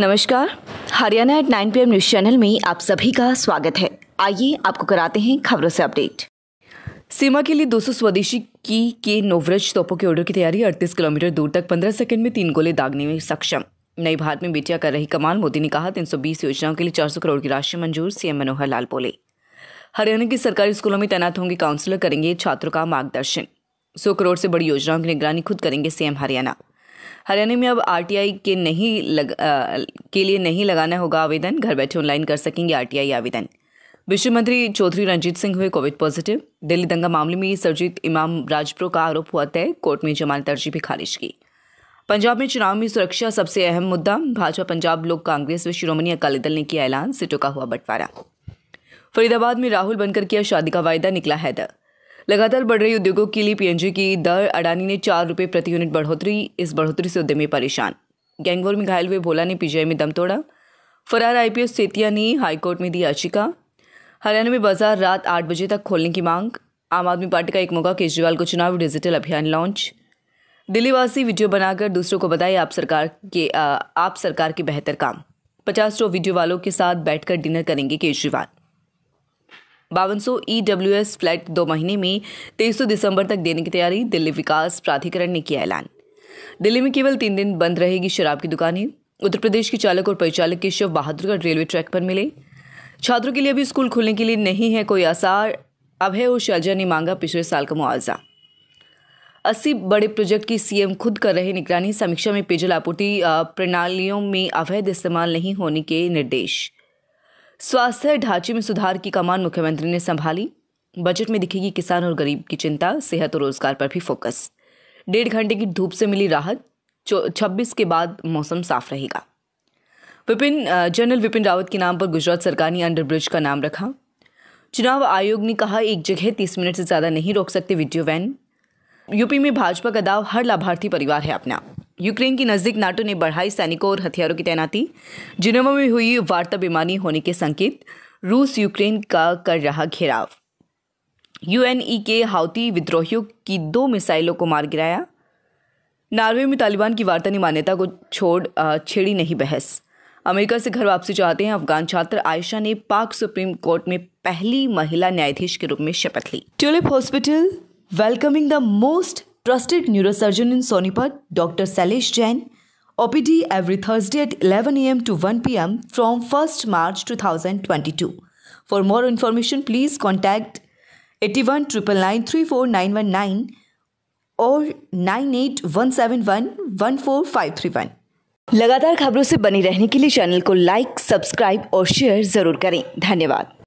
नमस्कार Haryana eight nine P news channel में आप सभी का स्वागत है आइए आपको कराते हैं खबरों से अपडेट सीमा के लिए 200 स्वदेशी की के नोवरज तोपों के ऑर्डर की तैयारी 38 किलोमीटर दूर तक 15 सेकंड में तीन गोले दागने में सक्षम नई भारत में बेटिया कर रही कमाल मोदी ने कहा 320 योजनाओं के लिए 400 करोड़ की राशि मंजूर सीएम मनोहर लाल बोले हरियाणा के सरकारी स्कूलों में तैनात होंगे काउंसिलर करेंगे छात्रों का मार्गदर्शन सौ करोड़ से बड़ी योजनाओं की निगरानी खुद करेंगे सीएम हरियाणा हरियाणा में अब आर के नहीं लग आ, के लिए नहीं लगाना होगा आवेदन घर बैठे ऑनलाइन कर सकेंगे आर आवेदन विश्व मंत्री चौधरी रंजीत सिंह हुए कोविड पॉजिटिव दिल्ली दंगा मामले में सरजीत इमाम राजप्रो का आरोप हुआ तय कोर्ट में जमानत अर्जी भी खारिज की पंजाब में चुनाव में सुरक्षा सबसे अहम मुद्दा भाजपा पंजाब लोक कांग्रेस व शिरोमणि अकाली दल ने किया ऐलान सीटों का हुआ बंटवारा फरीदाबाद में राहुल बनकर किया शादी का वायदा निकला हैदर लगातार बढ़ रही उद्योगों के लिए पीएनजी की दर अडानी ने चार रुपये प्रति यूनिट बढ़ोतरी इस बढ़ोतरी से उद्यमी परेशान गैंगवॉर में घायल हुए भोला ने पीजीआई में दम तोड़ा फरार आईपीएस सेतिया ने हाईकोर्ट में दी याचिका हरियाणा में बाजार रात आठ बजे तक खोलने की मांग आम आदमी पार्टी का एक मौका केजरीवाल को चुनाव डिजिटल अभियान लॉन्च दिल्लीवासी वीडियो बनाकर दूसरों को बताए आप सरकार के आ, आप सरकार के बेहतर काम पचास सौ वीडियो वालों के साथ बैठकर डिनर करेंगे केजरीवाल बावन सौ एस e फ्लैट दो महीने में तेईस दिसंबर तक देने की तैयारी दिल्ली विकास प्राधिकरण ने किया ऐलान दिल्ली में केवल तीन दिन बंद रहेगी शराब की दुकानें उत्तर प्रदेश के चालक और परिचालक के शव बहादुरगढ़ रेलवे ट्रैक पर मिले छात्रों के लिए अभी स्कूल खुलने के लिए नहीं है कोई आसार अभय और शैलजा ने मांगा पिछले साल का मुआवजा अस्सी बड़े प्रोजेक्ट की सीएम खुद कर रहे निगरानी समीक्षा में पेयजल आपूर्ति प्रणालियों में अवैध इस्तेमाल नहीं होने के निर्देश स्वास्थ्य ढांचे में सुधार की कमान मुख्यमंत्री ने संभाली बजट में दिखेगी किसान और गरीब की चिंता सेहत और रोजगार पर भी फोकस डेढ़ घंटे की धूप से मिली राहत छब्बीस के बाद मौसम साफ रहेगा विपिन जनरल विपिन रावत के नाम पर गुजरात सरकार ने अंडरब्रिज का नाम रखा चुनाव आयोग ने कहा एक जगह तीस मिनट से ज़्यादा नहीं रोक सकते वीडियो वैन यूपी में भाजपा का दाव हर लाभार्थी परिवार है अपना यूक्रेन के नज़दीक नाटो ने बढ़ाई सैनिकों और हथियारों की तैनाती जिनेवा में हुई वार्ता बेमानी होने के संकेत रूस यूक्रेन का कर रहा घेराव यूएनई के हाउती विद्रोहियों की दो मिसाइलों को मार गिराया नार्वे में तालिबान की वार्ता ने मान्यता को छोड़ छेड़ी नहीं बहस अमेरिका से घर वापसी चाहते हैं अफगान छात्र आयशा ने पाक सुप्रीम कोर्ट में पहली महिला न्यायाधीश के रूप में शपथ ली tulip hospital welcoming the most trusted neurosurgeon in Sonipat doctor Sailesh Jain OPD every Thursday at 11 M to 1 M from first March 2022 for more information please contact at one triple nine three four nine one nine और nine eight one seven one one four five three one लगातार खबरों से बने रहने के लिए channel को like subscribe और शेयर जरूर करें धन्यवाद